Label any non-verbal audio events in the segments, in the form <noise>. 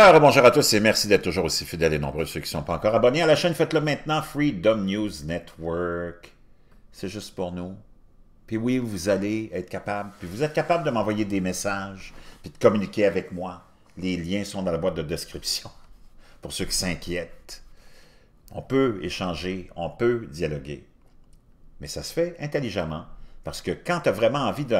Alors, bonjour à tous et merci d'être toujours aussi fidèles et nombreux ceux qui ne sont pas encore abonnés à la chaîne. Faites-le maintenant, Freedom News Network. C'est juste pour nous. Puis oui, vous allez être capable, puis vous êtes capable de m'envoyer des messages, puis de communiquer avec moi. Les liens sont dans la boîte de description, <laughs> pour ceux qui s'inquiètent. On peut échanger, on peut dialoguer, mais ça se fait intelligemment, parce que quand tu as vraiment envie de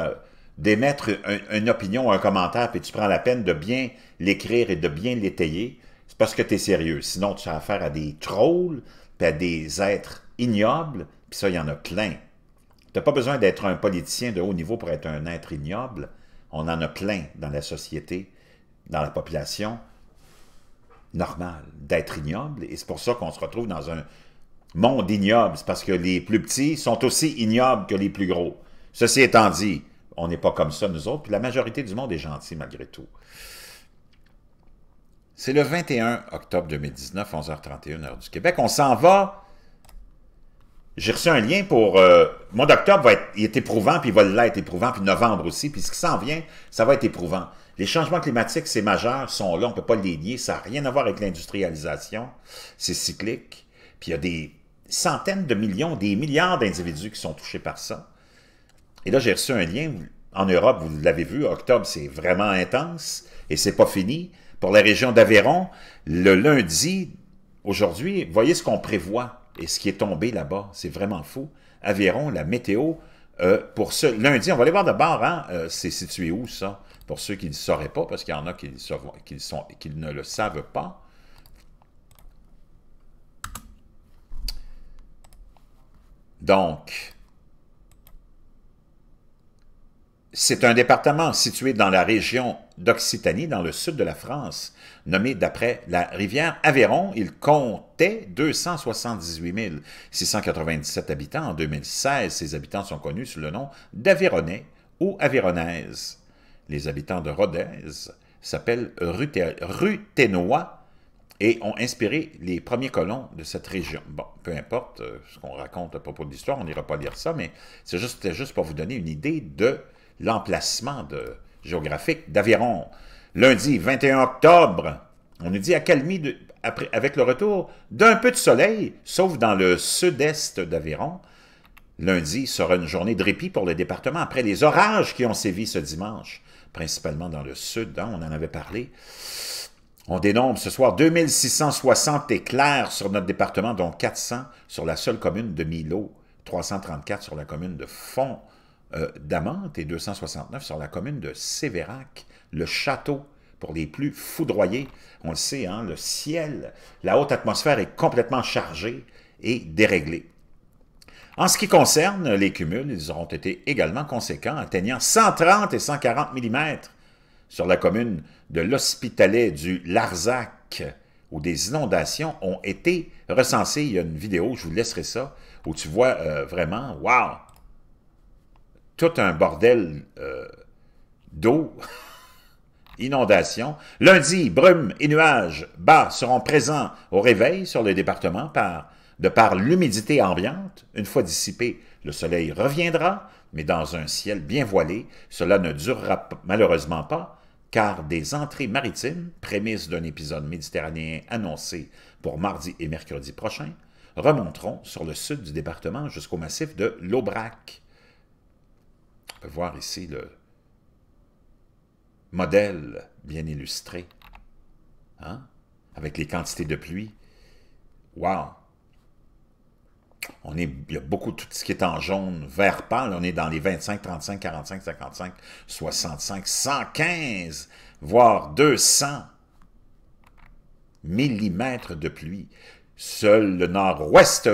d'émettre une opinion, un commentaire, puis tu prends la peine de bien l'écrire et de bien l'étayer, c'est parce que tu es sérieux. Sinon, tu as affaire à des trolls, puis à des êtres ignobles, puis ça, il y en a plein. Tu n'as pas besoin d'être un politicien de haut niveau pour être un être ignoble. On en a plein dans la société, dans la population, normal d'être ignoble. Et c'est pour ça qu'on se retrouve dans un monde ignoble. C'est parce que les plus petits sont aussi ignobles que les plus gros. Ceci étant dit, on n'est pas comme ça, nous autres. Puis la majorité du monde est gentil, malgré tout. C'est le 21 octobre 2019, 11h31, heure du Québec. On s'en va. J'ai reçu un lien pour... Euh, le mois d'octobre va être, il est éprouvant, puis il va l'être éprouvant, puis novembre aussi, puis ce qui s'en vient, ça va être éprouvant. Les changements climatiques, c'est majeur, sont là, on ne peut pas les nier, ça n'a rien à voir avec l'industrialisation, c'est cyclique, puis il y a des centaines de millions, des milliards d'individus qui sont touchés par ça. Et là, j'ai reçu un lien. En Europe, vous l'avez vu, octobre, c'est vraiment intense et c'est pas fini. Pour la région d'Aveyron, le lundi, aujourd'hui, voyez ce qu'on prévoit et ce qui est tombé là-bas. C'est vraiment fou. Aveyron, la météo, euh, pour ce lundi, on va aller voir d'abord, hein. euh, c'est situé où ça? Pour ceux qui ne sauraient pas, parce qu'il y en a qui ne le savent pas. Donc, C'est un département situé dans la région d'Occitanie, dans le sud de la France. Nommé d'après la rivière Aveyron, il comptait 278 697 habitants en 2016. Ses habitants sont connus sous le nom d'aveyronnais ou Aveyronaises. Les habitants de Rodez s'appellent Ruténois et ont inspiré les premiers colons de cette région. Bon, peu importe euh, ce qu'on raconte à propos de l'histoire, on n'ira pas lire ça, mais c'est juste pour vous donner une idée de l'emplacement géographique d'Aveyron. Lundi 21 octobre, on nous dit à de, avec le retour d'un peu de soleil, sauf dans le sud-est d'Aveyron. Lundi sera une journée de répit pour le département après les orages qui ont sévi ce dimanche, principalement dans le sud, hein, on en avait parlé. On dénombre ce soir 2660 éclairs sur notre département, dont 400 sur la seule commune de Milo, 334 sur la commune de Font d'Amante et 269 sur la commune de Sévérac, le château pour les plus foudroyés. On le sait, hein, le ciel, la haute atmosphère est complètement chargée et déréglée. En ce qui concerne les cumuls, ils auront été également conséquents, atteignant 130 et 140 mm sur la commune de l'Hospitalet du Larzac, où des inondations ont été recensées. Il y a une vidéo, je vous laisserai ça, où tu vois euh, vraiment, wow, tout un bordel euh, d'eau, <laughs> inondation. Lundi, brume et nuages bas seront présents au réveil sur le département par, de par l'humidité ambiante. Une fois dissipé, le soleil reviendra, mais dans un ciel bien voilé, cela ne durera malheureusement pas, car des entrées maritimes, prémices d'un épisode méditerranéen annoncé pour mardi et mercredi prochain, remonteront sur le sud du département jusqu'au massif de l'Aubrac. On peut voir ici le modèle bien illustré, hein, avec les quantités de pluie. Wow! On est, il y a beaucoup de tout ce qui est en jaune, vert pâle, on est dans les 25, 35, 45, 55, 65, 115, voire 200 millimètres de pluie. Seul le nord-ouest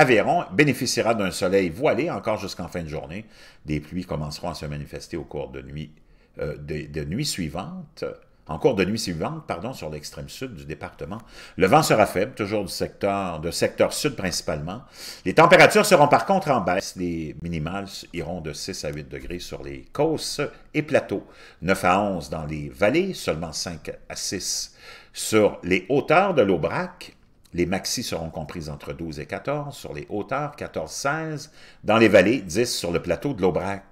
Aveyron bénéficiera d'un soleil voilé encore jusqu'en fin de journée. Des pluies commenceront à se manifester au cours de nuit, euh, de, nuit suivante en cours de nuit suivante, pardon, sur l'extrême sud du département. Le vent sera faible, toujours du secteur, de secteur sud principalement. Les températures seront par contre en baisse. Les minimales iront de 6 à 8 degrés sur les causes et plateaux, 9 à 11 dans les vallées, seulement 5 à 6 sur les hauteurs de l'Aubrac les maxis seront comprises entre 12 et 14 sur les hauteurs, 14-16 dans les vallées, 10 sur le plateau de l'Aubrac.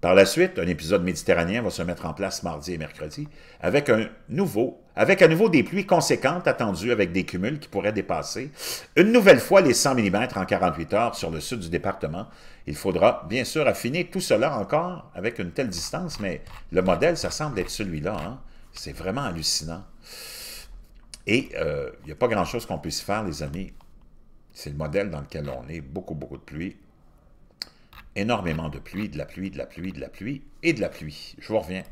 Par la suite, un épisode méditerranéen va se mettre en place mardi et mercredi avec un nouveau, avec à nouveau des pluies conséquentes attendues avec des cumuls qui pourraient dépasser une nouvelle fois les 100 mm en 48 heures sur le sud du département. Il faudra bien sûr affiner tout cela encore avec une telle distance, mais le modèle, ça semble être celui-là. Hein. C'est vraiment hallucinant. Et il euh, n'y a pas grand-chose qu'on puisse faire, les amis. C'est le modèle dans lequel on est. Beaucoup, beaucoup de pluie. Énormément de pluie, de la pluie, de la pluie, de la pluie et de la pluie. Je vous reviens.